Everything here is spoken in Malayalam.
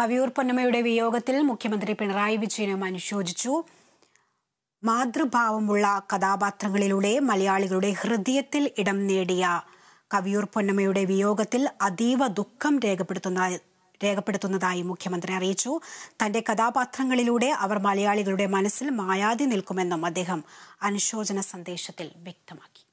കവിയൂർ പൊന്നമ്മയുടെ വിയോഗത്തിൽ മുഖ്യമന്ത്രി പിണറായി വിജയനും അനുശോചിച്ചു മാതൃഭാവമുള്ള കഥാപാത്രങ്ങളിലൂടെ മലയാളികളുടെ ഹൃദയത്തിൽ ഇടം നേടിയ കവിയൂർ പൊന്നമ്മയുടെ വിയോഗത്തിൽ അതീവ ദുഃഖം രേഖപ്പെടുത്തുന്ന രേഖപ്പെടുത്തുന്നതായി മുഖ്യമന്ത്രി അറിയിച്ചു തന്റെ കഥാപാത്രങ്ങളിലൂടെ അവർ മലയാളികളുടെ മനസ്സിൽ മായാതെ നിൽക്കുമെന്നും അദ്ദേഹം അനുശോചന സന്ദേശത്തിൽ വ്യക്തമാക്കി